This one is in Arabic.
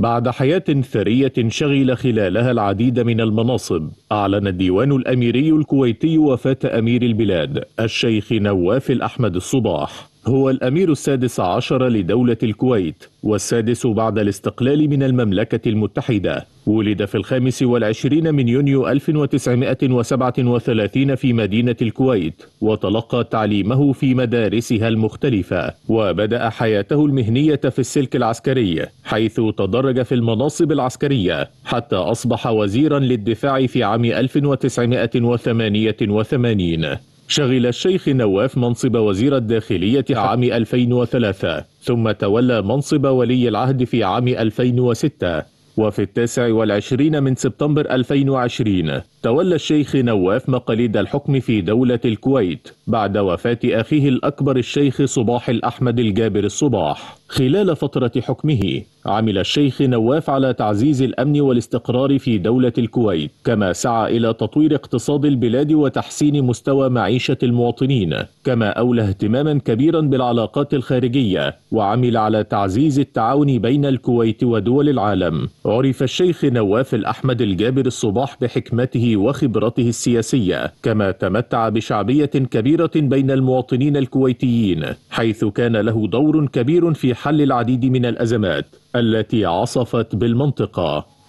بعد حياة ثرية شغل خلالها العديد من المناصب أعلن الديوان الأميري الكويتي وفاة أمير البلاد الشيخ نواف الأحمد الصباح هو الأمير السادس عشر لدولة الكويت والسادس بعد الاستقلال من المملكة المتحدة ولد في الخامس والعشرين من يونيو 1937 في مدينة الكويت وتلقى تعليمه في مدارسها المختلفة وبدأ حياته المهنية في السلك العسكري حيث تدرج في المناصب العسكرية حتى أصبح وزيرا للدفاع في عام 1988 شغل الشيخ نواف منصب وزير الداخلية نعم. عام 2003 ثم تولى منصب ولي العهد في عام 2006 وفي التاسع والعشرين من سبتمبر 2020 تولى الشيخ نواف مقاليد الحكم في دولة الكويت بعد وفاة أخيه الأكبر الشيخ صباح الأحمد الجابر الصباح خلال فترة حكمه عمل الشيخ نواف على تعزيز الأمن والاستقرار في دولة الكويت كما سعى إلى تطوير اقتصاد البلاد وتحسين مستوى معيشة المواطنين كما أولى اهتماما كبيرا بالعلاقات الخارجية وعمل على تعزيز التعاون بين الكويت ودول العالم عرف الشيخ نواف الأحمد الجابر الصباح بحكمته وخبرته السياسية كما تمتع بشعبية كبيرة بين المواطنين الكويتيين حيث كان له دور كبير في حل العديد من الأزمات التي عصفت بالمنطقة